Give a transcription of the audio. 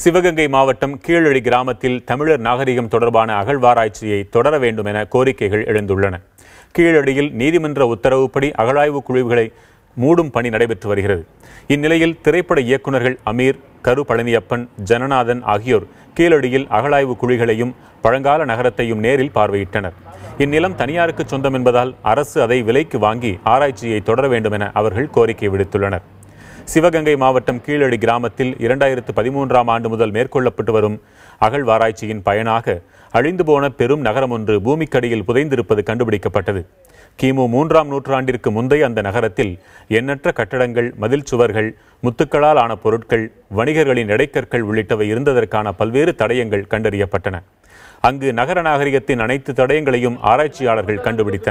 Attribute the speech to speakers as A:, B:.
A: சிவகங்கை மாவட்டம் கீழடி கிராமத்தில் தமிழர் நாகரிகம் தொடர்பான அகழ்வாராய்ச்சியை தொடர வேண்டும் என கோரிக்கைகள் எழுந்துள்ளன கீழடியில் நீதிமன்ற உத்தரவுப்படி அகழாய்வு குழுவுகளை மூடும் பணி நடைபெற்று வருகிறது இந்நிலையில் திரைப்பட இயக்குநர்கள் அமீர் கரு பழனியப்பன் ஜனநாதன் ஆகியோர் கீழடியில் அகழாய்வு குழிகளையும் பழங்கால நகரத்தையும் நேரில் பார்வையிட்டனர் இந்நிலம் தனியாருக்கு சொந்தம் என்பதால் அரசு அதை விலைக்கு வாங்கி ஆராய்ச்சியை தொடர வேண்டும் என அவர்கள் கோரிக்கை விடுத்துள்ளனர் சிவகங்கை மாவட்டம் கீழடி கிராமத்தில் இரண்டாயிரத்து பதிமூன்றாம் ஆண்டு முதல் மேற்கொள்ளப்பட்டு வரும் அகழ்வாராய்ச்சியின் பயனாக அழிந்து போன பெரும் நகரம் ஒன்று பூமிக்கடியில் புதைந்திருப்பது கண்டுபிடிக்கப்பட்டது கிமு மூன்றாம் நூற்றாண்டிற்கு முந்தைய அந்த நகரத்தில் எண்ணற்ற கட்டடங்கள் மதில் சுவர்கள் முத்துக்களால் ஆன பொருட்கள் வணிகர்களின் எடைக்கற்கள் உள்ளிட்டவை இருந்ததற்கான பல்வேறு தடயங்கள் கண்டறியப்பட்டன அங்கு நகர நாகரிகத்தின் அனைத்து தடயங்களையும் ஆராய்ச்சியாளர்கள் கண்டுபிடித்தனர்